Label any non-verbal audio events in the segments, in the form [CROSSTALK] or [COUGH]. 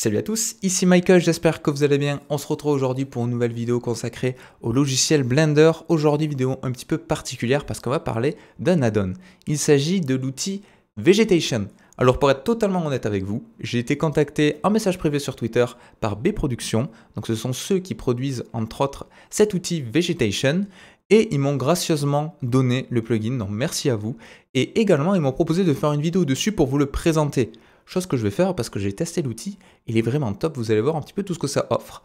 Salut à tous, ici Michael, j'espère que vous allez bien. On se retrouve aujourd'hui pour une nouvelle vidéo consacrée au logiciel Blender. Aujourd'hui, vidéo un petit peu particulière parce qu'on va parler d'un add-on. Il s'agit de l'outil Vegetation. Alors pour être totalement honnête avec vous, j'ai été contacté en message privé sur Twitter par B production Donc ce sont ceux qui produisent entre autres cet outil Vegetation et ils m'ont gracieusement donné le plugin, donc merci à vous. Et également, ils m'ont proposé de faire une vidéo dessus pour vous le présenter chose que je vais faire parce que j'ai testé l'outil, il est vraiment top, vous allez voir un petit peu tout ce que ça offre.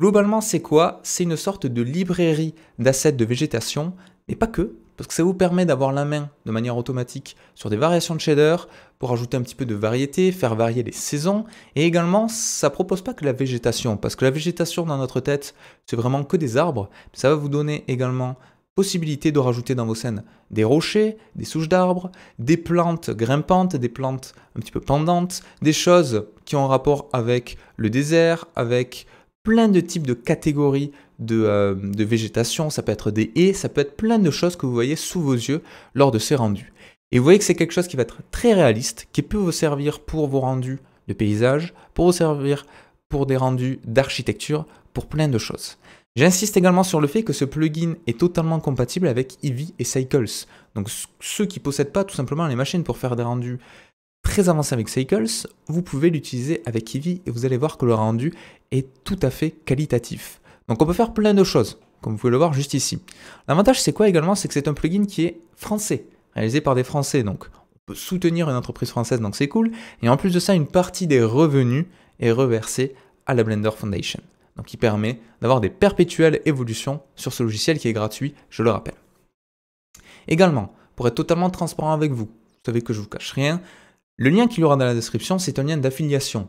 Globalement, c'est quoi C'est une sorte de librairie d'assets de végétation, mais pas que, parce que ça vous permet d'avoir la main de manière automatique sur des variations de shader, pour ajouter un petit peu de variété, faire varier les saisons, et également, ça propose pas que la végétation, parce que la végétation dans notre tête, c'est vraiment que des arbres, ça va vous donner également possibilité de rajouter dans vos scènes des rochers, des souches d'arbres, des plantes grimpantes, des plantes un petit peu pendantes, des choses qui ont un rapport avec le désert, avec plein de types de catégories de, euh, de végétation, ça peut être des haies, ça peut être plein de choses que vous voyez sous vos yeux lors de ces rendus. Et vous voyez que c'est quelque chose qui va être très réaliste, qui peut vous servir pour vos rendus de paysage, pour vous servir pour des rendus d'architecture, pour plein de choses. J'insiste également sur le fait que ce plugin est totalement compatible avec Eevee et Cycles. Donc ceux qui ne possèdent pas tout simplement les machines pour faire des rendus très avancés avec Cycles, vous pouvez l'utiliser avec Eevee et vous allez voir que le rendu est tout à fait qualitatif. Donc on peut faire plein de choses, comme vous pouvez le voir juste ici. L'avantage c'est quoi également C'est que c'est un plugin qui est français, réalisé par des Français, donc on peut soutenir une entreprise française, donc c'est cool. Et en plus de ça, une partie des revenus est reversée à la Blender Foundation donc qui permet d'avoir des perpétuelles évolutions sur ce logiciel qui est gratuit, je le rappelle. Également, pour être totalement transparent avec vous, vous savez que je ne vous cache rien, le lien qu'il y aura dans la description, c'est un lien d'affiliation.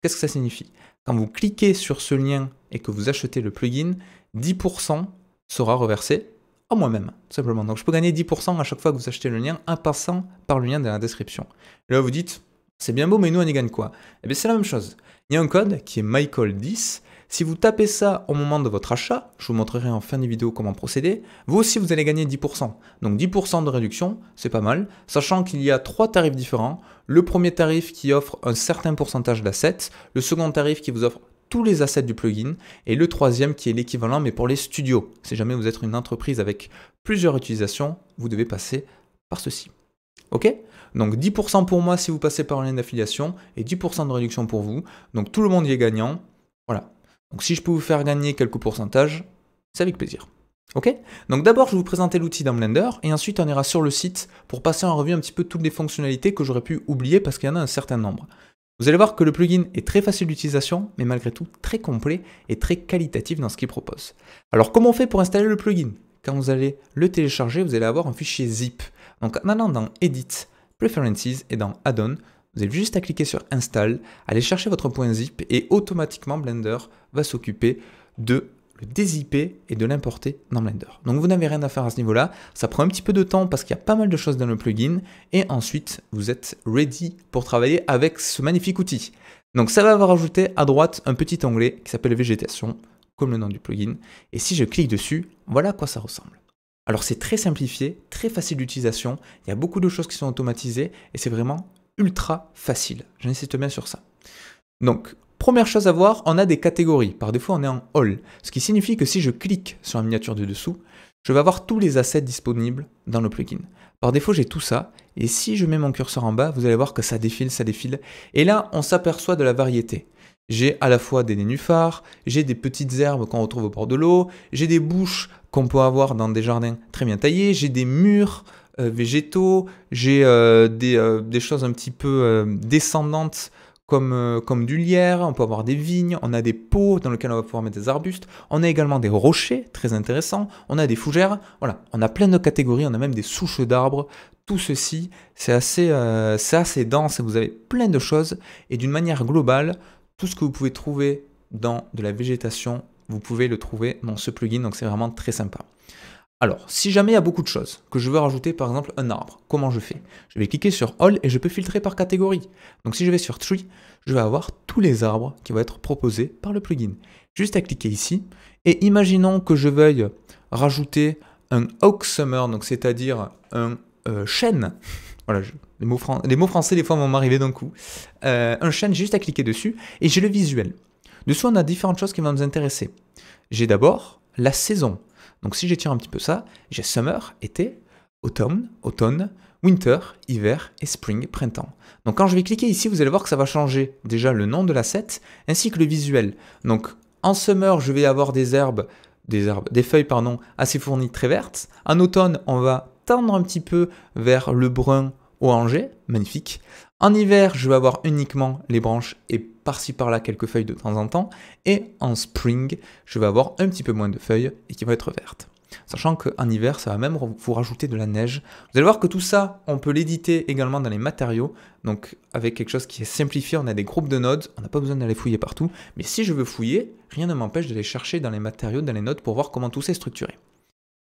Qu'est-ce que ça signifie Quand vous cliquez sur ce lien et que vous achetez le plugin, 10% sera reversé à moi-même, tout simplement. Donc je peux gagner 10% à chaque fois que vous achetez le lien en passant par le lien dans la description. là, vous dites, c'est bien beau, mais nous, on y gagne quoi Eh bien, c'est la même chose. Il y a un code qui est michael 10 si vous tapez ça au moment de votre achat, je vous montrerai en fin de vidéo comment procéder, vous aussi vous allez gagner 10%. Donc 10% de réduction, c'est pas mal, sachant qu'il y a trois tarifs différents. Le premier tarif qui offre un certain pourcentage d'assets, le second tarif qui vous offre tous les assets du plugin, et le troisième qui est l'équivalent mais pour les studios. Si jamais vous êtes une entreprise avec plusieurs utilisations, vous devez passer par ceci. Ok Donc 10% pour moi si vous passez par un lien d'affiliation et 10% de réduction pour vous. Donc tout le monde y est gagnant. Donc si je peux vous faire gagner quelques pourcentages, c'est avec plaisir. Ok Donc d'abord, je vais vous présenter l'outil dans Blender et ensuite on ira sur le site pour passer en revue un petit peu toutes les fonctionnalités que j'aurais pu oublier parce qu'il y en a un certain nombre. Vous allez voir que le plugin est très facile d'utilisation, mais malgré tout très complet et très qualitatif dans ce qu'il propose. Alors comment on fait pour installer le plugin Quand vous allez le télécharger, vous allez avoir un fichier zip. Donc en allant dans Edit, Preferences et dans Add-on, vous avez juste à cliquer sur Install, aller chercher votre point zip et automatiquement Blender va s'occuper de le dézipper et de l'importer dans Blender. Donc vous n'avez rien à faire à ce niveau-là, ça prend un petit peu de temps parce qu'il y a pas mal de choses dans le plugin et ensuite vous êtes ready pour travailler avec ce magnifique outil. Donc ça va avoir ajouté à droite un petit onglet qui s'appelle végétation, comme le nom du plugin, et si je clique dessus, voilà à quoi ça ressemble. Alors c'est très simplifié, très facile d'utilisation, il y a beaucoup de choses qui sont automatisées et c'est vraiment ultra facile. J'insiste bien sur ça. Donc, première chose à voir, on a des catégories. Par défaut, on est en All, ce qui signifie que si je clique sur la miniature du dessous, je vais avoir tous les assets disponibles dans le plugin. Par défaut, j'ai tout ça, et si je mets mon curseur en bas, vous allez voir que ça défile, ça défile, et là, on s'aperçoit de la variété. J'ai à la fois des nénuphars, j'ai des petites herbes qu'on retrouve au bord de l'eau, j'ai des bouches qu'on peut avoir dans des jardins très bien taillés, j'ai des murs, euh, végétaux, j'ai euh, euh, des, choses un petit peu descendantes comme, comme, du lierre, on peut avoir des vignes, on a des pots dans lesquels on va pouvoir mettre des arbustes, on a également des rochers, très intéressant, on a des fougères, voilà, on a plein de catégories, on a même des souches d'arbres, tout ceci, c'est assez, assez dense, vous avez plein de choses, et d'une manière globale, tout ce que vous pouvez trouver dans de la végétation, vous pouvez le trouver dans ce plugin, donc c'est vraiment très sympa. Alors, si jamais il y a beaucoup de choses que je veux rajouter, par exemple un arbre, comment je fais Je vais cliquer sur All et je peux filtrer par catégorie. Donc si je vais sur Tree, je vais avoir tous les arbres qui vont être proposés par le plugin. Juste à cliquer ici. Et imaginons que je veuille rajouter un Oak Summer, donc c'est-à-dire un euh, chêne. [LAUGHS] voilà, les, mots les, mots français des fois vont m'arriver d'un coup. Euh, un chêne, juste à cliquer dessus et j'ai le visuel. Dessous, on a différentes choses qui vont nous intéresser. J'ai d'abord la saison. Donc si j'étire un petit peu ça, j'ai summer, été, automne, automne, winter, hiver et spring, printemps. Donc quand je vais cliquer ici, vous allez voir que ça va changer déjà le nom de l'asset ainsi que le visuel. Donc en summer, je vais avoir des herbes, des herbes, des feuilles assez fournies, très vertes. En automne, on va tendre un petit peu vers le brun orangé, magnifique. En hiver, je vais avoir uniquement les branches et par-ci par-là quelques feuilles de temps en temps, et en spring, je vais avoir un petit peu moins de feuilles et qui vont être vertes. Sachant qu'en hiver, ça va même vous rajouter de la neige. Vous allez voir que tout ça, on peut l'éditer également dans les matériaux. Donc avec quelque chose qui est simplifié, on a des groupes de nodes, on n'a pas besoin d'aller fouiller partout. Mais si je veux fouiller, rien ne m'empêche d'aller chercher dans les matériaux, dans les nodes pour voir comment tout s'est structuré.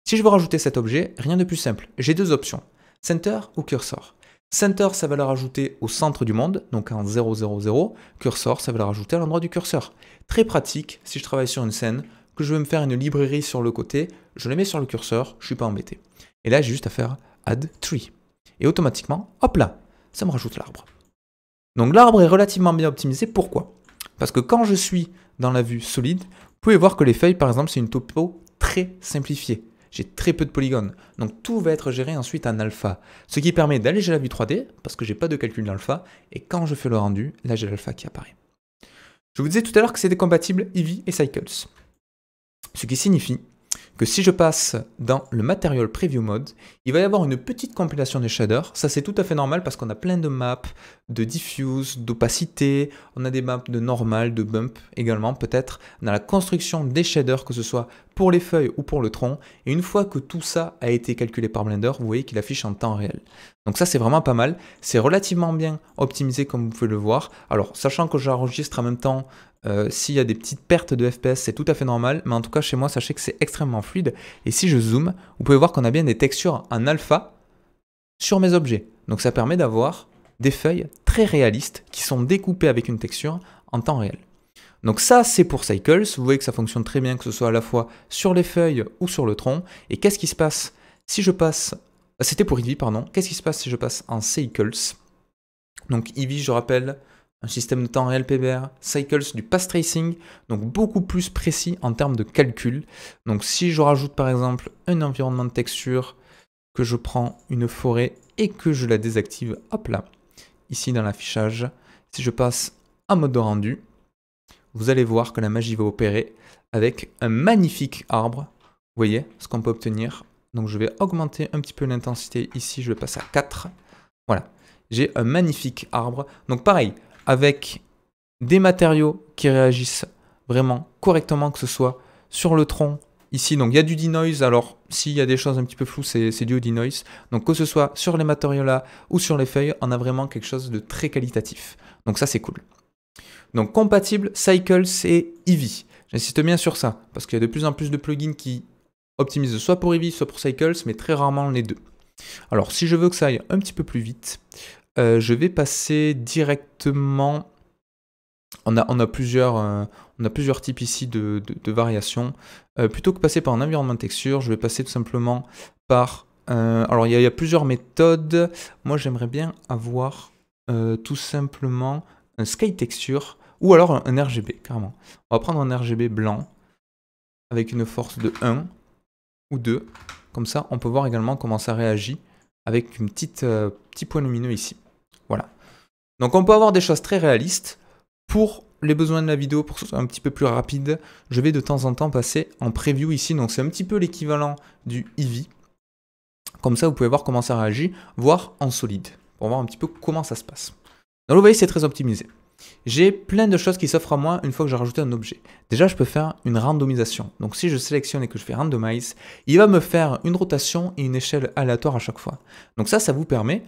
Si je veux rajouter cet objet, rien de plus simple. J'ai deux options, center ou cursor. Center, ça va valeur rajouter au centre du monde, donc en 000. Cursor, ça va le rajouter à l'endroit du curseur. Très pratique si je travaille sur une scène, que je veux me faire une librairie sur le côté, je le mets sur le curseur, je suis pas embêté. Et là, j'ai juste à faire add tree. Et automatiquement, hop là, ça me rajoute l'arbre. Donc l'arbre est relativement bien optimisé. Pourquoi Parce que quand je suis dans la vue solide, vous pouvez voir que les feuilles, par exemple, c'est une topo très simplifiée j'ai très peu de polygones. Donc tout va être géré ensuite en alpha, ce qui permet d'alléger la vue 3D parce que j'ai pas de calcul d'alpha et quand je fais le rendu, là j'ai l'alpha qui apparaît. Je vous disais tout à l'heure que c'était compatible Eevee et Cycles. Ce qui signifie que si je passe dans le Material Preview Mode, il va y avoir une petite compilation des shaders. Ça, c'est tout à fait normal parce qu'on a plein de maps, de diffuse, d'opacité. On a des maps de normal, de bump également, peut-être. dans la construction des shaders, que ce soit pour les feuilles ou pour le tronc. Et une fois que tout ça a été calculé par Blender, vous voyez qu'il affiche en temps réel. Donc ça, c'est vraiment pas mal. C'est relativement bien optimisé, comme vous pouvez le voir. Alors, sachant que j'enregistre en même temps euh, s'il y a des petites pertes de FPS, c'est tout à fait normal, mais en tout cas chez moi, sachez que c'est extrêmement fluide. Et si je zoome, vous pouvez voir qu'on a bien des textures en alpha sur mes objets. Donc ça permet d'avoir des feuilles très réalistes qui sont découpées avec une texture en temps réel. Donc ça, c'est pour Cycles. Vous voyez que ça fonctionne très bien, que ce soit à la fois sur les feuilles ou sur le tronc. Et qu'est-ce qui se passe si je passe... Euh, c'était pour Eevee, pardon. Qu'est-ce qui se passe si je passe en Cycles Donc Eevee, je rappelle, un système de temps réel PBR, Cycles du Path Tracing, donc beaucoup plus précis en termes de calcul. Donc si je rajoute par exemple un environnement de texture, que je prends une forêt et que je la désactive, hop là, ici dans l'affichage, si je passe en mode de rendu, vous allez voir que la magie va opérer avec un magnifique arbre. Vous voyez ce qu'on peut obtenir. Donc je vais augmenter un petit peu l'intensité ici, je vais passer à 4. Voilà, j'ai un magnifique arbre. Donc pareil, avec des matériaux qui réagissent vraiment correctement, que ce soit sur le tronc, ici. Donc il y a du denoise. Alors s'il y a des choses un petit peu floues, c'est du denoise. Donc que ce soit sur les matériaux là ou sur les feuilles, on a vraiment quelque chose de très qualitatif. Donc ça c'est cool. Donc compatible Cycles et Eevee. J'insiste bien sur ça parce qu'il y a de plus en plus de plugins qui optimisent soit pour Eevee, soit pour Cycles, mais très rarement les deux. Alors si je veux que ça aille un petit peu plus vite, euh, je vais passer directement. On a, plusieurs, euh, on a plusieurs types ici de, variations. Euh, plutôt que passer par un environnement texture, je vais passer tout simplement par... alors, il y, a, plusieurs méthodes. Moi, j'aimerais bien avoir tout simplement un sky texture ou alors un, RGB, carrément. On va prendre un RGB blanc avec une force de 1 ou 2. Comme ça, on peut voir également comment ça réagit avec un petit point lumineux ici. Voilà. Donc on peut avoir des choses très réalistes. Pour les besoins de la vidéo, pour que ce soit un petit peu plus rapide, je vais de temps en temps passer en preview ici. Donc c'est un petit peu l'équivalent du Eevee. Comme ça, vous pouvez voir comment ça réagit, voire en solide, pour voir un petit peu comment ça se passe. Dans voyez, c'est très optimisé. J'ai plein de choses qui s'offrent à moi une fois que j'ai rajouté un objet. Déjà, je peux faire une randomisation. Donc si je sélectionne et que je fais randomize, il va me faire une rotation et une échelle aléatoire à chaque fois. Donc ça, ça vous permet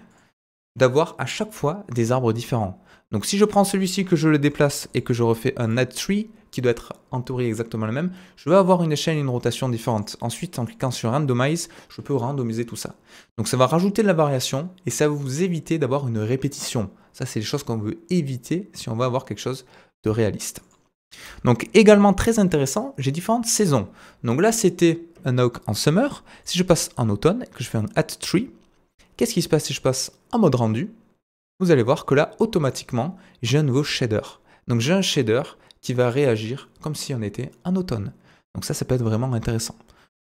d'avoir à chaque fois des arbres différents. Donc si je prends celui-ci, que je le déplace et que je refais un add tree, qui doit être entouré exactement le même, je vais avoir une échelle et une rotation différente. Ensuite, en cliquant sur randomize, je peux randomiser tout ça. Donc ça va rajouter de la variation et ça va vous éviter d'avoir une répétition. Ça, c'est les choses qu'on veut éviter si on veut avoir quelque chose de réaliste. Donc également très intéressant, j'ai différentes saisons. Donc là, c'était un oak en summer. Si je passe en automne et que je fais un add tree, Qu'est-ce qui se passe si je passe en mode rendu Vous allez voir que là, automatiquement, j'ai un nouveau shader. Donc j'ai un shader qui va réagir comme si on était en automne. Donc ça, ça peut être vraiment intéressant.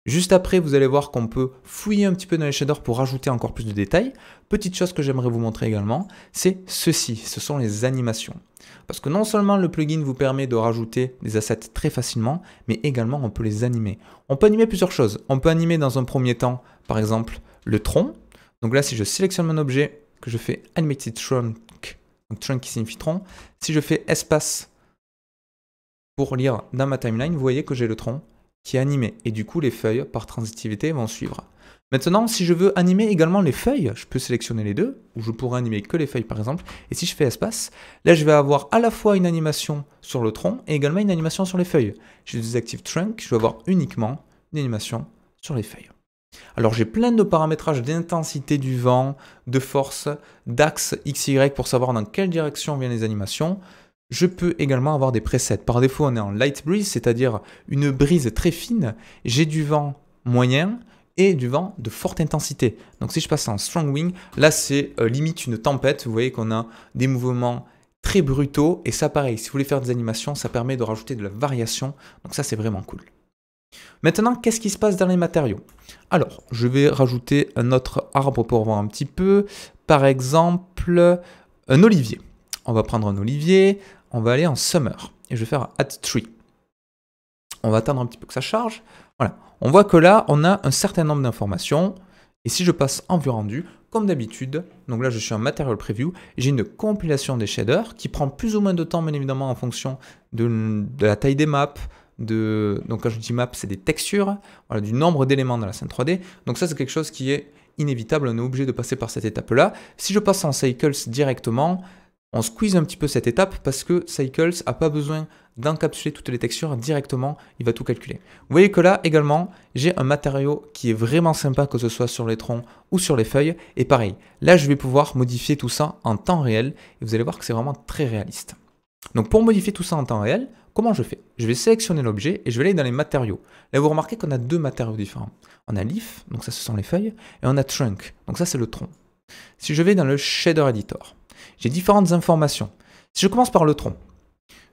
Juste après, vous allez voir qu'on peut fouiller un petit peu dans les shaders pour rajouter encore plus de détails. Petite chose que j'aimerais vous montrer également, c'est ceci, ce sont les animations. Parce que non seulement le plugin vous permet de rajouter des assets très facilement, mais également on peut les animer. On peut animer plusieurs choses. On peut animer dans un premier temps, par exemple, le tronc. Donc là, si je sélectionne mon objet, que je fais Animated Trunk, donc trunk qui signifie tronc, si je fais espace pour lire dans ma timeline, vous voyez que j'ai le tronc qui est animé. Et du coup, les feuilles, par transitivité, vont suivre. Maintenant, si je veux animer également les feuilles, je peux sélectionner les deux, ou je pourrais animer que les feuilles par exemple. Et si je fais espace, là je vais avoir à la fois une animation sur le tronc et également une animation sur les feuilles. Je désactive Trunk, je vais avoir uniquement une animation sur les feuilles. Alors j'ai plein de paramétrages d'intensité du vent, de force, d'axe XY pour savoir dans quelle direction viennent les animations. Je peux également avoir des presets. Par défaut, on est en light breeze, c'est-à-dire une brise très fine. J'ai du vent moyen et du vent de forte intensité. Donc si je passe en strong wing, là c'est euh, limite une tempête. Vous voyez qu'on a des mouvements très brutaux et ça pareil, si vous voulez faire des animations, ça permet de rajouter de la variation. Donc ça c'est vraiment cool. Maintenant, qu'est-ce qui se passe dans les matériaux Alors, je vais rajouter un autre arbre pour voir un petit peu. Par exemple, un olivier. On va prendre un olivier, on va aller en summer. Et je vais faire add tree. On va attendre un petit peu que ça charge. Voilà, on voit que là, on a un certain nombre d'informations. Et si je passe en vue rendu, comme d'habitude, donc là je suis en Material Preview, j'ai une compilation des shaders qui prend plus ou moins de temps, bien évidemment, en fonction de, de la taille des maps, de, donc quand je dis map, c'est des textures, du nombre d'éléments dans la scène 3D. Donc ça, c'est quelque chose qui est inévitable, on est obligé de passer par cette étape-là. Si je passe en Cycles directement, on squeeze un petit peu cette étape parce que Cycles n'a pas besoin d'encapsuler toutes les textures directement, il va tout calculer. Vous voyez que là également, j'ai un matériau qui est vraiment sympa que ce soit sur les troncs ou sur les feuilles. Et pareil, là je vais pouvoir modifier tout ça en temps réel et vous allez voir que c'est vraiment très réaliste. Donc pour modifier tout ça en temps réel, Comment je fais Je vais sélectionner l'objet et je vais aller dans les matériaux. Là, vous remarquez qu'on a deux matériaux différents. On a leaf, donc ça ce sont les feuilles, et on a trunk, donc ça c'est le tronc. Si je vais dans le shader editor, j'ai différentes informations. Si je commence par le tronc,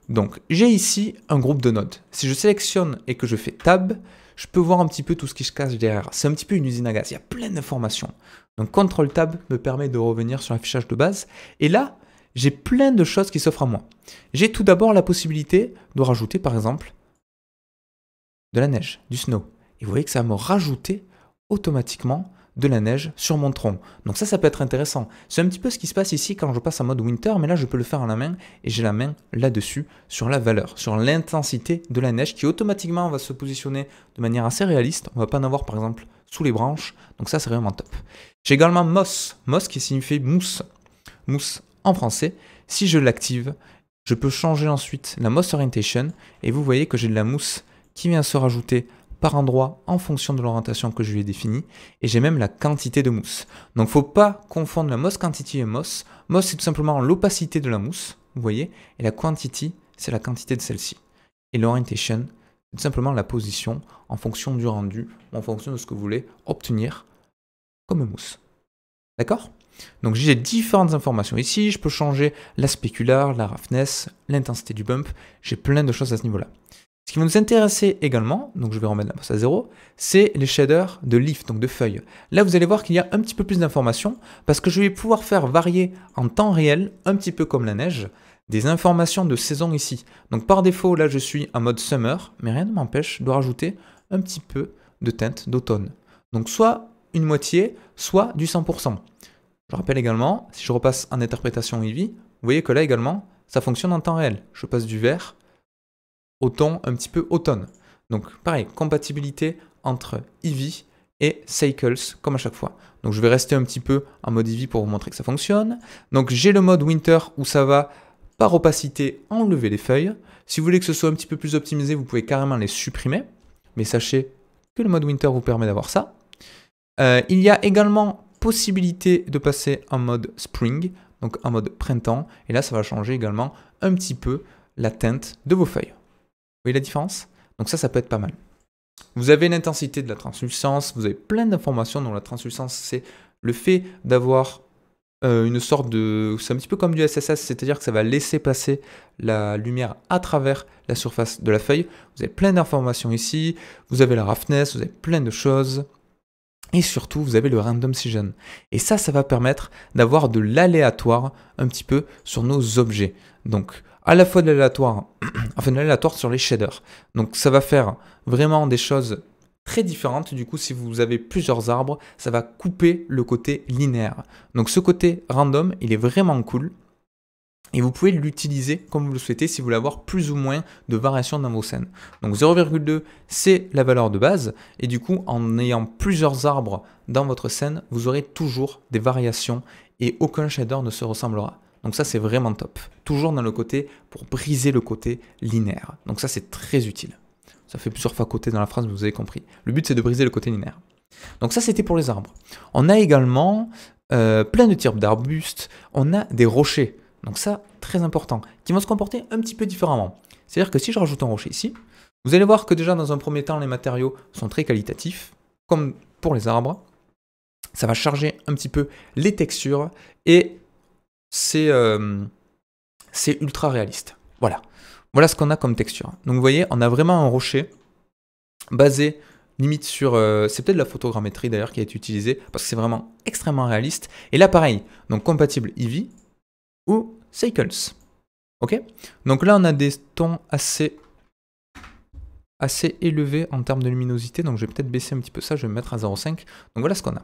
donc j'ai ici un groupe de notes. Si je sélectionne et que je fais tab, je peux voir un petit peu tout ce qui se cache derrière. C'est un petit peu une usine à gaz, il y a plein d'informations. Donc CTRL tab me permet de revenir sur l'affichage de base. Et là, j'ai plein de choses qui s'offrent à moi. J'ai tout d'abord la possibilité de rajouter par exemple de la neige, du snow. Et vous voyez que ça va me rajouter automatiquement de la neige sur mon tronc. Donc ça, ça peut être intéressant. C'est un petit peu ce qui se passe ici quand je passe en mode winter, mais là, je peux le faire en la main et j'ai la main là-dessus sur la valeur, sur l'intensité de la neige qui automatiquement va se positionner de manière assez réaliste. On ne va pas en avoir, par exemple, sous les branches. Donc ça, c'est vraiment top. J'ai également moss, moss qui signifie mousse, mousse en français. Si je l'active, je peux changer ensuite la Most Orientation et vous voyez que j'ai de la mousse qui vient se rajouter par endroit en fonction de l'orientation que je lui ai définie et j'ai même la quantité de mousse. Donc faut pas confondre la Moss Quantity et Moss. Moss c'est tout simplement l'opacité de la mousse, vous voyez, et la Quantity c'est la quantité de celle-ci. Et l'Orientation c'est tout simplement la position en fonction du rendu, en fonction de ce que vous voulez obtenir comme mousse. D'accord donc j'ai différentes informations ici, je peux changer la spéculaire, la roughness, l'intensité du bump, j'ai plein de choses à ce niveau-là. Ce qui va nous intéresser également, donc je vais remettre la masse à zéro, c'est les shaders de leaf, donc de feuilles. Là, vous allez voir qu'il y a un petit peu plus d'informations, parce que je vais pouvoir faire varier en temps réel, un petit peu comme la neige, des informations de saison ici. Donc par défaut, là, je suis en mode summer, mais rien ne m'empêche de rajouter un petit peu de teinte d'automne. Donc soit une moitié, soit du 100%. Je rappelle également, si je repasse en interprétation Eevee, vous voyez que là également, ça fonctionne en temps réel. Je passe du vert au ton un petit peu automne. Donc pareil, compatibilité entre Eevee et Cycles, comme à chaque fois. Donc je vais rester un petit peu en mode Eevee pour vous montrer que ça fonctionne. Donc j'ai le mode Winter où ça va, par opacité, enlever les feuilles. Si vous voulez que ce soit un petit peu plus optimisé, vous pouvez carrément les supprimer. Mais sachez que le mode Winter vous permet d'avoir ça. Euh, il y a également possibilité de passer en mode spring, donc en mode printemps, et là ça va changer également un petit peu la teinte de vos feuilles. Vous voyez la différence Donc ça, ça peut être pas mal. Vous avez l'intensité de la translucence, vous avez plein d'informations dont la translucence c'est le fait d'avoir euh, une sorte de... C'est un petit peu comme du SSS, c'est-à-dire que ça va laisser passer la lumière à travers la surface de la feuille. Vous avez plein d'informations ici, vous avez la roughness, vous avez plein de choses. Et surtout, vous avez le random season. Et ça, ça va permettre d'avoir de l'aléatoire un petit peu sur nos objets. Donc, à la fois de l'aléatoire, [CLEARS THROAT] enfin de l'aléatoire sur les shaders. Donc, ça va faire vraiment des choses très différentes. Du coup, si vous avez plusieurs arbres, ça va couper le côté linéaire. Donc, ce côté random, il est vraiment cool. Et vous pouvez l'utiliser comme vous le souhaitez si vous voulez avoir plus ou moins de variations dans vos scènes. Donc 0,2 c'est la valeur de base et du coup en ayant plusieurs arbres dans votre scène vous aurez toujours des variations et aucun shader ne se ressemblera. Donc ça c'est vraiment top. Toujours dans le côté pour briser le côté linéaire. Donc ça c'est très utile. Ça fait plusieurs fois côté dans la phrase mais vous avez compris. Le but c'est de briser le côté linéaire. Donc ça c'était pour les arbres. On a également euh, plein de types d'arbustes. On a des rochers. Donc ça, très important, qui vont se comporter un petit peu différemment. C'est-à-dire que si je rajoute un rocher ici, vous allez voir que déjà dans un premier temps, les matériaux sont très qualitatifs, comme pour les arbres. Ça va charger un petit peu les textures et c'est euh, ultra réaliste. Voilà. Voilà ce qu'on a comme texture. Donc vous voyez, on a vraiment un rocher basé limite sur... Euh, c'est peut-être la photogrammétrie d'ailleurs qui a été utilisée parce que c'est vraiment extrêmement réaliste. Et là pareil, donc compatible Eevee, cycles. Ok Donc là, on a des tons assez, assez élevés en termes de luminosité. Donc je vais peut-être baisser un petit peu ça, je vais mettre à 0,5. Donc voilà ce qu'on a.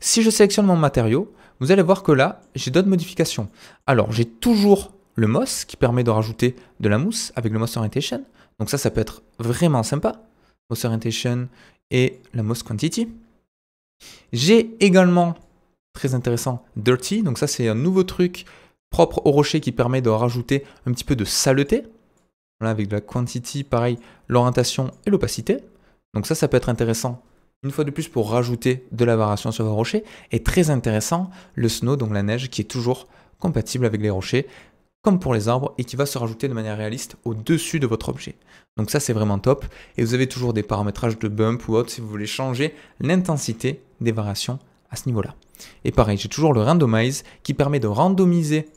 Si je sélectionne mon matériau, vous allez voir que là, j'ai d'autres modifications. Alors, j'ai toujours le moss qui permet de rajouter de la mousse avec le moss orientation. Donc ça, ça peut être vraiment sympa. Moss orientation et la moss quantity. J'ai également, très intéressant, dirty. Donc ça, c'est un nouveau truc propre au rocher qui permet de rajouter un petit peu de saleté. Voilà, avec de la quantity, pareil, l'orientation et l'opacité. Donc ça, ça peut être intéressant une fois de plus pour rajouter de la variation sur vos rochers. Et très intéressant, le snow, donc la neige, qui est toujours compatible avec les rochers, comme pour les arbres, et qui va se rajouter de manière réaliste au-dessus de votre objet. Donc ça, c'est vraiment top. Et vous avez toujours des paramétrages de bump ou autre si vous voulez changer l'intensité des variations à ce niveau-là. Et pareil, j'ai toujours le randomize qui permet de randomiser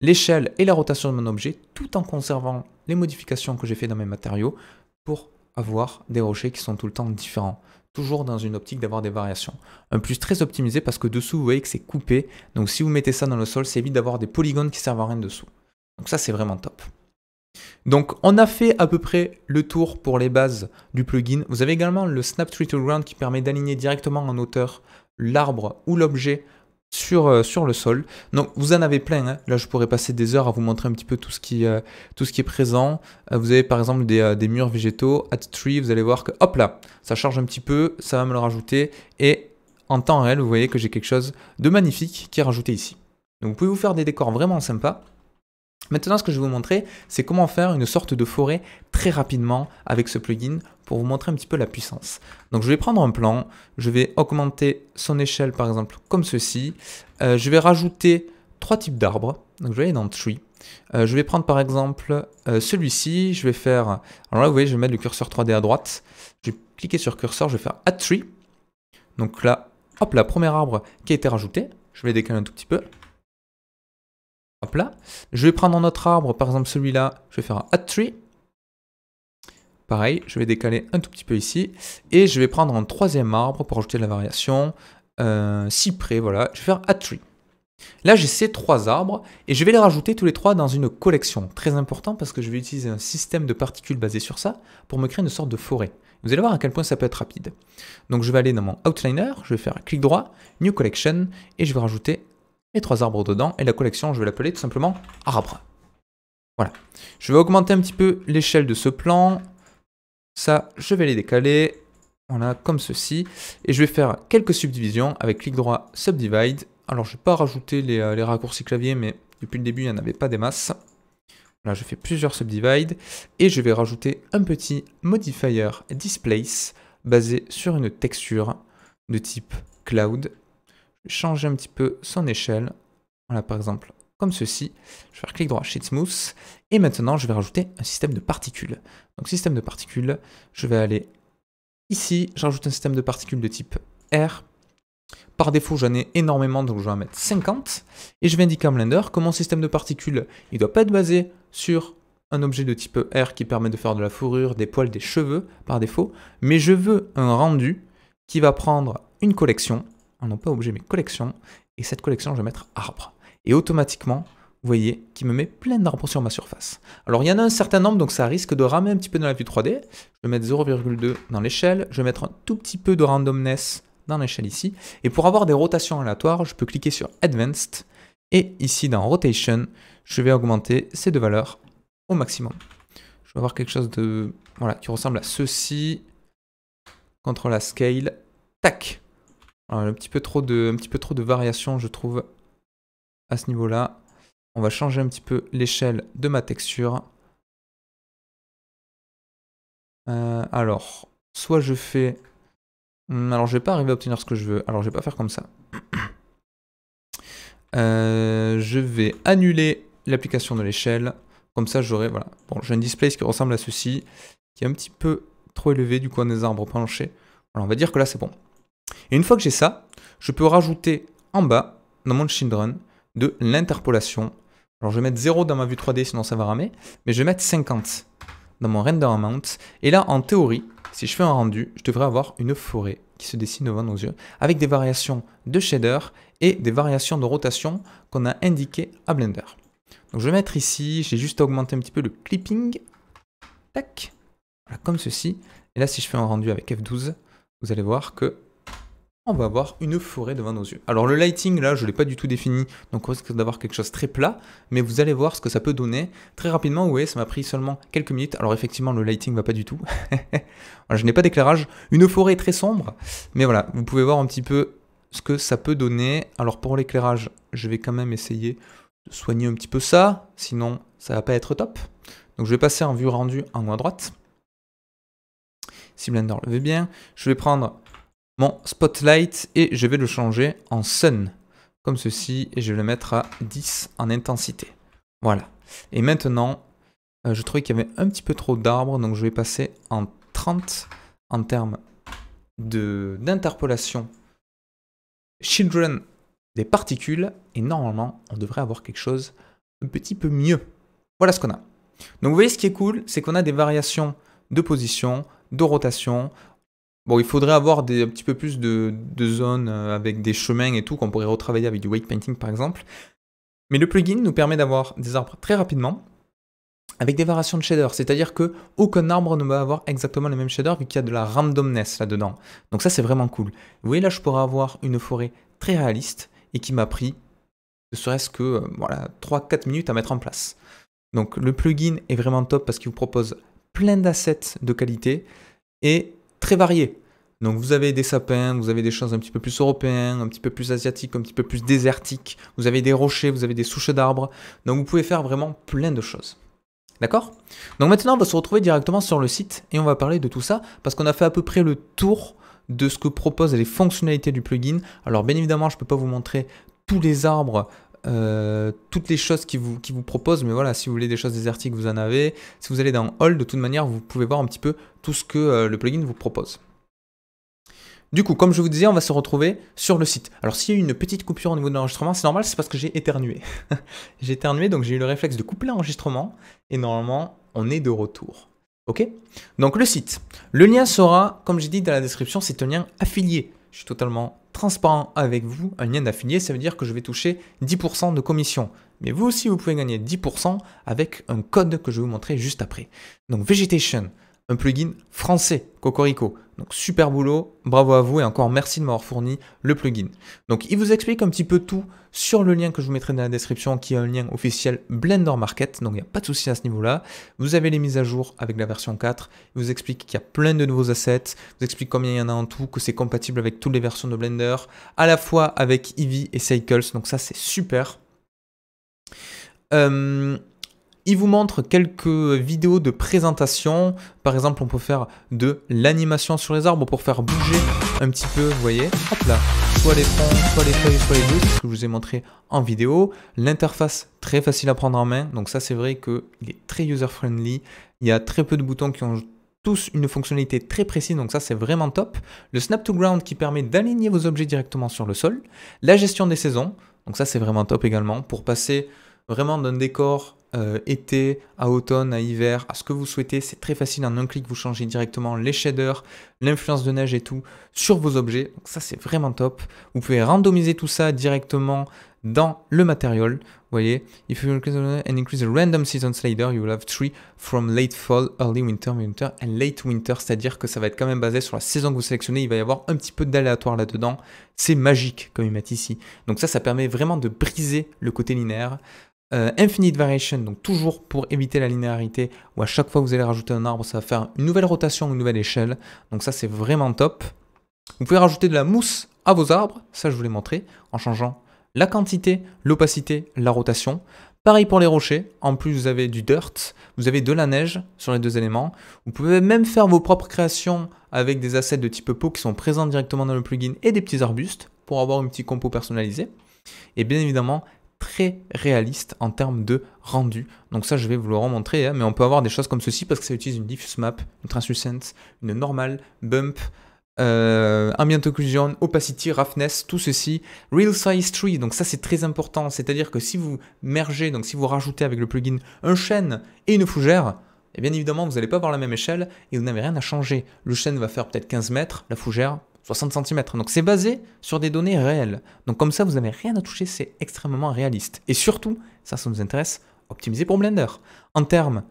l'échelle et la rotation de mon objet tout en conservant les modifications que j'ai fait dans mes matériaux pour avoir des rochers qui sont tout le temps différents. Toujours dans une optique d'avoir des variations. Un plus très optimisé parce que dessous, vous voyez que c'est coupé. Donc si vous mettez ça dans le sol, c'est évite d'avoir des polygones qui servent à rien dessous. Donc ça, c'est vraiment top. Donc on a fait à peu près le tour pour les bases du plugin. Vous avez également le Snap Tree to Ground qui permet d'aligner directement en hauteur l'arbre ou l'objet euh, sur, le sol. Donc vous en avez plein, hein. là je pourrais passer des heures à vous montrer un petit peu tout ce qui, euh, tout ce qui est présent. Euh, vous avez par exemple des, des, murs végétaux, at tree, vous allez voir que hop là, ça charge un petit peu, ça va me le rajouter et en temps réel vous voyez que j'ai quelque chose de magnifique qui est rajouté ici. Donc vous pouvez vous faire des décors vraiment sympas. Maintenant, ce que je vais vous montrer, c'est comment faire une sorte de forêt très rapidement avec ce plugin pour vous montrer un petit peu la puissance. Donc, je vais prendre un plan, je vais augmenter son échelle par exemple comme ceci. Euh, je vais rajouter trois types d'arbres. Donc, je vais aller dans Tree. Euh, je vais prendre par exemple euh, celui-ci. Je vais faire. Alors là, vous voyez, je vais mettre le curseur 3D à droite. Je vais cliquer sur curseur, je vais faire Add Tree. Donc là, hop, la première arbre qui a été rajouté. Je vais décaler un tout petit peu. Hop là. Je vais prendre un autre arbre, par exemple celui-là, je vais faire un Add tree. Pareil, je vais décaler un tout petit peu ici. Et je vais prendre un troisième arbre pour ajouter la variation. Euh, cyprès, voilà. Je vais faire Add tree. Là, j'ai ces trois arbres et je vais les rajouter tous les trois dans une collection. Très important parce que je vais utiliser un système de particules basé sur ça pour me créer une sorte de forêt. Vous allez voir à quel point ça peut être rapide. Donc, je vais aller dans mon outliner, je vais faire clic droit, New Collection et je vais rajouter et trois arbres dedans. Et la collection, je vais l'appeler tout simplement arbre. Voilà. Je vais augmenter un petit peu l'échelle de ce plan. Ça, je vais les décaler. Voilà, comme ceci. Et je vais faire quelques subdivisions avec clic droit Subdivide. Alors, je ne vais pas rajouter les, euh, les, raccourcis clavier, mais depuis le début, il n'y en avait pas des masses. Là, je fais plusieurs subdivides. Et je vais rajouter un petit modifier displace basé sur une texture de type cloud changer un petit peu son échelle. Voilà, par exemple, comme ceci. Je vais faire clic droit, Sheet Smooth. Et maintenant, je vais rajouter un système de particules. Donc, système de particules, je vais aller ici. Je rajoute un système de particules de type R. Par défaut, j'en ai énormément, donc je vais en mettre 50. Et je vais indiquer à Blender que mon système de particules, il ne doit pas être basé sur un objet de type R qui permet de faire de la fourrure, des poils, des cheveux par défaut, mais je veux un rendu qui va prendre une collection non pas obligé mais collection. Et cette collection, je vais mettre arbre. Et automatiquement, vous voyez, qui me met plein d'arbres sur ma surface. Alors, il y en a un certain nombre, donc ça risque de ramer un petit peu dans la vue 3D. Je vais mettre 0,2 dans l'échelle. Je vais mettre un tout petit peu de randomness dans l'échelle ici. Et pour avoir des rotations aléatoires, je peux cliquer sur Advanced. Et ici, dans Rotation, je vais augmenter ces deux valeurs au maximum. Je vais avoir quelque chose de voilà qui ressemble à ceci. contre la scale. Tac euh, un petit peu trop de, un variations, je trouve, à ce niveau-là. On va changer un petit peu l'échelle de ma texture. Euh, alors, soit je fais... Hmm, alors, je vais pas arriver à obtenir ce que je veux. Alors, je vais pas faire comme ça. [COUGHS] Euh, je vais annuler l'application de l'échelle. Comme ça, j'aurai... Voilà. Bon, j'ai un display qui ressemble à ceci, qui est un petit peu trop élevé, du coin des arbres penchés. Alors, on va dire que là, c'est bon. Et une fois que j'ai ça, je peux rajouter en bas, dans mon children, de l'interpolation. Alors je vais mettre 0 dans ma vue 3D, sinon ça va ramer, mais je vais mettre 50 dans mon render amount. Et là, en théorie, si je fais un rendu, je devrais avoir une forêt qui se dessine devant nos yeux, avec des variations de shader et des variations de rotation qu'on a indiquées à Blender. Donc je vais mettre ici, j'ai juste augmenté un petit peu le clipping. Tac. Voilà, comme ceci. Et là, si je fais un rendu avec F12, vous allez voir que on va avoir une forêt devant nos yeux. Alors le lighting là, je ne l'ai pas du tout défini, donc on risque d'avoir quelque chose très plat, mais vous allez voir ce que ça peut donner. Très rapidement, vous voyez, ça m'a pris seulement quelques minutes. Alors effectivement, le lighting va pas du tout. [LAUGHS] je n'ai pas d'éclairage. Une forêt très sombre, mais voilà, vous pouvez voir un petit peu ce que ça peut donner. Alors pour l'éclairage, je vais quand même essayer de soigner un petit peu ça, sinon ça va pas être top. Donc je vais passer en vue rendue en haut à droite. Si Blender le veut bien, je vais prendre mon spotlight et je vais le changer en sun, comme ceci, et je vais le mettre à 10 en intensité. Voilà. Et maintenant, euh, je trouvais qu'il y avait un petit peu trop d'arbres, donc je vais passer en 30 en termes d'interpolation. Children des particules, et normalement, on devrait avoir quelque chose un petit peu mieux. Voilà ce qu'on a. Donc vous voyez ce qui est cool, c'est qu'on a des variations de position, de rotation, Bon, il faudrait avoir des, un petit peu plus de, zones euh, avec des chemins et tout qu'on pourrait retravailler avec du weight painting par exemple. Mais le plugin nous permet d'avoir des arbres très rapidement avec des variations de shader, c'est-à-dire que aucun arbre ne va avoir exactement le même shader vu qu'il y a de la randomness là-dedans. Donc ça c'est vraiment cool. Vous voyez là je pourrais avoir une forêt très réaliste et qui m'a pris ne serait-ce que euh, voilà, 3-4 minutes à mettre en place. Donc le plugin est vraiment top parce qu'il vous propose plein d'assets de qualité et très variés. Donc vous avez des sapins, vous avez des choses un petit peu plus européennes, un petit peu plus asiatiques, un petit peu plus désertiques, vous avez des rochers, vous avez des souches d'arbres. Donc vous pouvez faire vraiment plein de choses. D'accord Donc maintenant, on va se retrouver directement sur le site et on va parler de tout ça parce qu'on a fait à peu près le tour de ce que proposent les fonctionnalités du plugin. Alors bien évidemment, je ne peux pas vous montrer tous les arbres euh, toutes les choses qui vous, qui vous proposent. Mais voilà, si vous voulez des choses désertiques, vous en avez. Si vous allez dans All, de toute manière, vous pouvez voir un petit peu tout ce que euh, le plugin vous propose. Du coup, comme je vous disais, on va se retrouver sur le site. Alors, s'il y a eu une petite coupure au niveau de l'enregistrement, c'est normal, c'est parce que j'ai éternué. [LAUGHS] j'ai éternué, donc j'ai eu le réflexe de couper l'enregistrement. Et normalement, on est de retour. Ok Donc, le site. Le lien sera, comme j'ai dit dans la description, c'est un lien affilié. Je suis totalement transparent avec vous, un lien d'affilié, ça veut dire que je vais toucher 10% de commission. Mais vous aussi, vous pouvez gagner 10% avec un code que je vais vous montrer juste après. Donc Vegetation, un plugin français, Cocorico. Donc super boulot, bravo à vous et encore merci de m'avoir fourni le plugin. Donc il vous explique un petit peu tout sur le lien que je vous mettrai dans la description qui est un lien officiel Blender Market, donc il n'y a pas de souci à ce niveau-là. Vous avez les mises à jour avec la version 4, il vous explique qu'il y a plein de nouveaux assets, il vous explique combien il y en a en tout, que c'est compatible avec toutes les versions de Blender, à la fois avec Eevee et Cycles, donc ça c'est super. Euh, il vous montre quelques vidéos de présentation. Par exemple, on peut faire de l'animation sur les arbres pour faire bouger un petit peu, vous voyez. Hop là, soit les fonds, soit les feuilles, soit les deux, ce que je vous ai montré en vidéo. L'interface, très facile à prendre en main. Donc ça, c'est vrai qu'il est très user-friendly. Il y a très peu de boutons qui ont tous une fonctionnalité très précise, donc ça c'est vraiment top. Le Snap to Ground qui permet d'aligner vos objets directement sur le sol. La gestion des saisons, donc ça c'est vraiment top également, pour passer vraiment d'un décor euh, été, à automne, à hiver, à ce que vous souhaitez. C'est très facile, en un clic, vous changez directement les shaders, l'influence de neige et tout sur vos objets. Donc ça, c'est vraiment top. Vous pouvez randomiser tout ça directement dans le matériel. Vous voyez, if you increase random season slider, you will have three from late fall, early winter, winter and late winter. C'est-à-dire que ça va être quand même basé sur la saison que vous sélectionnez. Il va y avoir un petit peu d'aléatoire là-dedans. C'est magique, comme ils mettent ici. Donc ça, ça permet vraiment de briser le côté linéaire. Euh, infinite variation, donc toujours pour éviter la linéarité, où à chaque fois que vous allez rajouter un arbre, ça va faire une nouvelle rotation, une nouvelle échelle. Donc ça, c'est vraiment top. Vous pouvez rajouter de la mousse à vos arbres, ça je vous l'ai montré, en changeant la quantité, l'opacité, la rotation. Pareil pour les rochers, en plus vous avez du dirt, vous avez de la neige sur les deux éléments. Vous pouvez même faire vos propres créations avec des assets de type peau qui sont présents directement dans le plugin et des petits arbustes pour avoir une petite compo personnalisée. Et bien évidemment, très réaliste en termes de rendu. Donc ça, je vais vous le remontrer, hein, mais on peut avoir des choses comme ceci parce que ça utilise une diffuse map, une translucence, une normale, bump, euh, ambient occlusion, opacity, roughness, tout ceci, real size tree, donc ça c'est très important, c'est-à-dire que si vous mergez, donc si vous rajoutez avec le plugin un chêne et une fougère, et eh bien évidemment vous n'allez pas avoir la même échelle et vous n'avez rien à changer. Le chêne va faire peut-être 15 mètres, la fougère 60 cm. Donc c'est basé sur des données réelles. Donc comme ça, vous n'avez rien à toucher, c'est extrêmement réaliste. Et surtout, ça, ça nous intéresse, optimiser pour Blender. En termes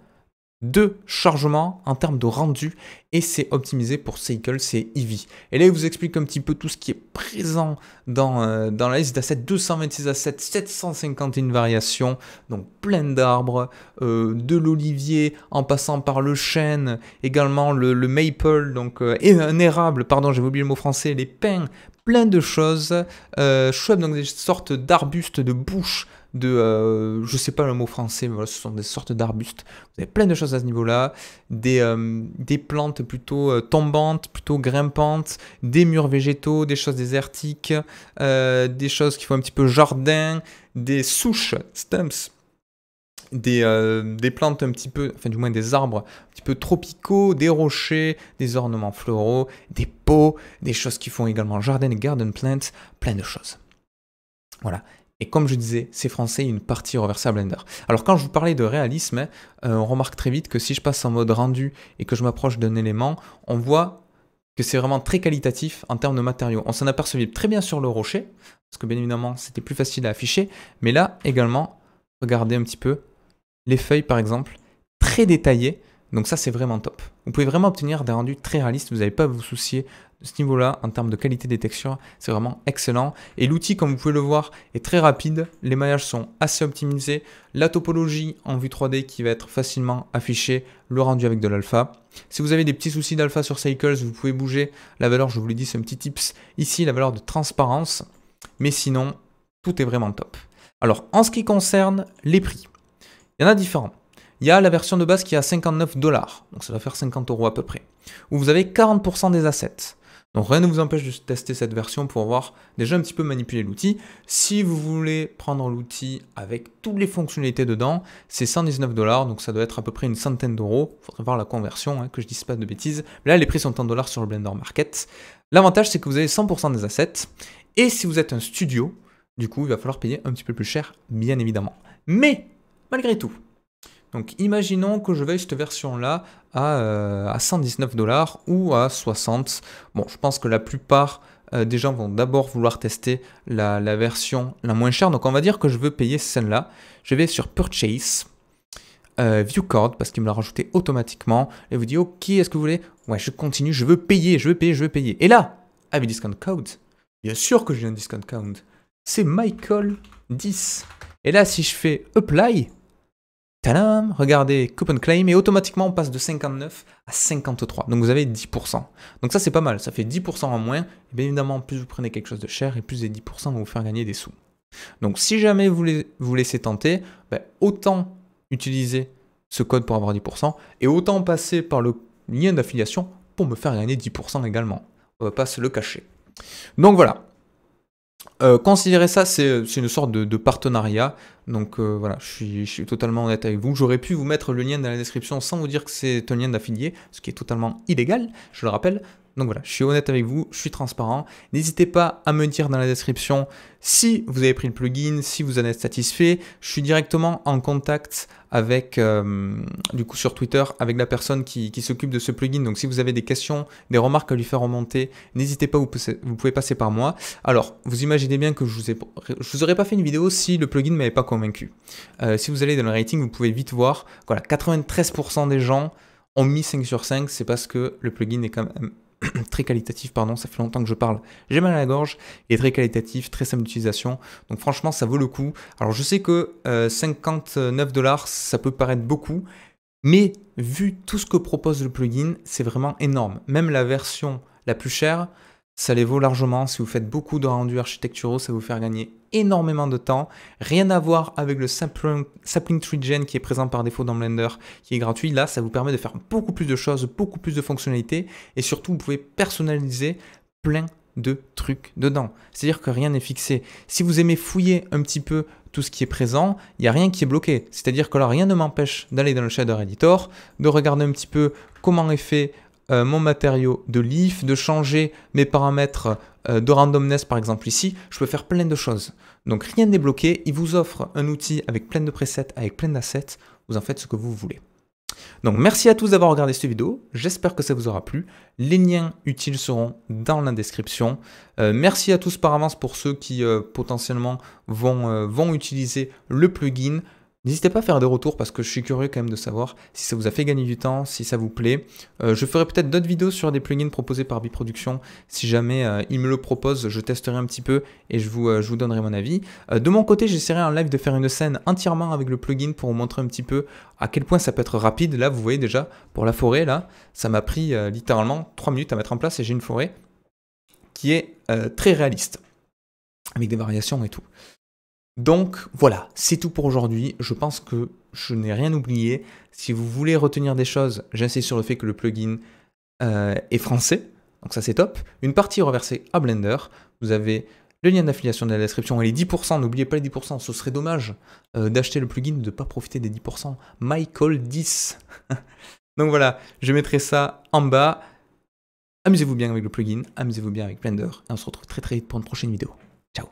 de chargement en termes de rendu et c'est optimisé pour Cycle c'est Eevee. Et là, il vous explique un petit peu tout ce qui est présent dans, euh, dans la liste d'assets 226 assets, 751 variations, donc plein d'arbres, euh, de l'olivier en passant par le chêne, également le, maple, donc euh, un érable, pardon, j'avais oublié le mot français, les pins, plein de choses. chouette, donc des sortes d'arbustes, de bouche de, euh, je sais pas le mot français, mais ce sont des sortes d'arbustes. Vous avez plein de choses à ce niveau-là, des, euh, plantes plutôt euh, tombantes, plutôt grimpantes, des murs végétaux, des choses désertiques, des choses qui font un petit peu jardin, des souches, (stems), Des, plantes un petit peu, enfin du moins des arbres un petit peu tropicaux, des rochers, des ornements floraux, des pots, des choses qui font également jardin et garden plants, plein de choses. Voilà. Et comme je disais, c'est français une partie reversable Blender. Alors quand je vous parlais de réalisme, euh, on remarque très vite que si je passe en mode rendu et que je m'approche d'un élément, on voit que c'est vraiment très qualitatif en termes de matériaux. On s'en apercevait très bien sur le rocher, parce que bien évidemment c'était plus facile à afficher, mais là également, regardez un petit peu les feuilles par exemple, très détaillées, donc ça c'est vraiment top. Vous pouvez vraiment obtenir des rendus très réalistes, vous n'avez pas à vous soucier ce niveau-là, en termes de qualité des textures, c'est vraiment excellent. Et l'outil, comme vous pouvez le voir, est très rapide. Les maillages sont assez optimisés. La topologie en vue 3D qui va être facilement affichée, le rendu avec de l'alpha. Si vous avez des petits soucis d'alpha sur Cycles, vous pouvez bouger la valeur, je vous l'ai dit, c'est un petit tips ici, la valeur de transparence. Mais sinon, tout est vraiment top. Alors, en ce qui concerne les prix, il y en a différents. Il y a la version de base qui est à 59 dollars, donc ça va faire 50 euros à peu près, où vous avez 40% des assets. Donc rien ne vous empêche de tester cette version pour voir déjà un petit peu manipuler l'outil. Si vous voulez prendre l'outil avec toutes les fonctionnalités dedans, c'est 119 dollars, donc ça doit être à peu près une centaine d'euros. Il faudrait voir la conversion, hein, que je dise pas de bêtises. là, les prix sont en dollars sur le Blender Market. L'avantage, c'est que vous avez 100% des assets. Et si vous êtes un studio, du coup, il va falloir payer un petit peu plus cher, bien évidemment. Mais, malgré tout, donc imaginons que je veuille cette version-là à, 119 euh, dollars ou à 60. Bon, je pense que la plupart euh, des gens vont d'abord vouloir tester la, version la moins chère. Donc on va dire que je veux payer celle-là. Je vais sur Purchase. Euh, Code » parce qu'il me l'a rajouté automatiquement et vous dit ok est-ce que vous voulez ouais je continue je veux payer je veux payer je veux payer et là avec discount code bien sûr que j'ai un discount code c'est Michael 10 et là si je fais apply Tadam Regardez, Coupon Claim, et automatiquement on passe de 59 à 53. Donc vous avez 10%. Donc ça c'est pas mal, ça fait 10% en moins. bien évidemment, plus vous prenez quelque chose de cher, et plus les 10% vont vous faire gagner des sous. Donc si jamais vous vous laissez tenter, ben, autant utiliser ce code pour avoir 10%, et autant passer par le lien d'affiliation pour me faire gagner 10% également. On va pas se le cacher. Donc voilà, euh, considérez ça, euh, c'est une sorte de, partenariat. Donc euh, voilà, je suis, je suis, totalement honnête avec vous. J'aurais pu vous mettre le lien dans la description sans vous dire que c'est un lien d'affilié, ce qui est totalement illégal, je le rappelle. Donc voilà, je suis honnête avec vous, je suis transparent. N'hésitez pas à me dire dans la description si vous avez pris le plugin, si vous en êtes satisfait. Je suis directement en contact avec, euh, du coup sur Twitter, avec la personne qui, s'occupe de ce plugin. Donc si vous avez des questions, des remarques à lui faire remonter, n'hésitez pas, vous pouvez, passer par moi. Alors, vous imaginez bien que je vous, vous aurais pas fait une vidéo si le plugin ne m'avait pas convaincu. Euh, si vous allez dans le rating, vous pouvez vite voir, voilà, 93% des gens ont mis 5 sur 5, c'est parce que le plugin est quand même [CLEARS THROAT] très qualitatif, pardon, ça fait longtemps que je parle, j'ai mal à la gorge, et très qualitatif, très simple d'utilisation, donc franchement ça vaut le coup. Alors je sais que 59 euh, dollars ça peut paraître beaucoup, mais vu tout ce que propose le plugin, c'est vraiment énorme. Même la version la plus chère, ça les vaut largement. Si vous faites beaucoup de rendus architecturaux, ça va vous faire gagner énormément de temps. Rien à voir avec le sapling, sapling tree gen qui est présent par défaut dans Blender, qui est gratuit. Là, ça vous permet de faire beaucoup plus de choses, beaucoup plus de fonctionnalités. Et surtout, vous pouvez personnaliser plein de trucs dedans. C'est-à-dire que rien n'est fixé. Si vous aimez fouiller un petit peu tout ce qui est présent, il n'y a rien qui est bloqué. C'est-à-dire que là, rien ne m'empêche d'aller dans le Shader Editor, de regarder un petit peu comment est fait euh, mon matériau de leaf, de changer mes paramètres euh, de randomness par exemple ici, je peux faire plein de choses. Donc rien n'est bloqué, il vous offre un outil avec plein de presets, avec plein d'assets, vous en faites ce que vous voulez. Donc merci à tous d'avoir regardé cette vidéo, j'espère que ça vous aura plu. Les liens utiles seront dans la description. Euh, merci à tous par avance pour ceux qui potentiellement vont utiliser le plugin. N'hésitez pas à faire des retours parce que je suis curieux quand même de savoir si ça vous a fait gagner du temps, si ça vous plaît. Euh, je ferai peut-être d'autres vidéos sur des plugins proposés par Biproduction. Si jamais euh, ils me le proposent, je testerai un petit peu et je vous, euh, je vous donnerai mon avis. de mon côté, j'essaierai en live de faire une scène entièrement avec le plugin pour vous montrer un petit peu à quel point ça peut être rapide. Là, vous voyez déjà, pour la forêt, là, ça m'a pris littéralement 3 minutes à mettre en place et j'ai une forêt qui est très réaliste avec des variations et tout. Donc voilà, c'est tout pour aujourd'hui. Je pense que je n'ai rien oublié. Si vous voulez retenir des choses, j'insiste sur le fait que le plugin euh, est français. Donc ça c'est top. Une partie est reversée à Blender. Vous avez le lien d'affiliation dans la description et les 10%. N'oubliez pas les 10%. Ce serait dommage euh, d'acheter le plugin et de ne pas profiter des 10%. Michael 10. [LAUGHS] Donc voilà, je mettrai ça en bas. Amusez-vous bien avec le plugin, amusez-vous bien avec Blender et on se retrouve très très vite pour une prochaine vidéo. Ciao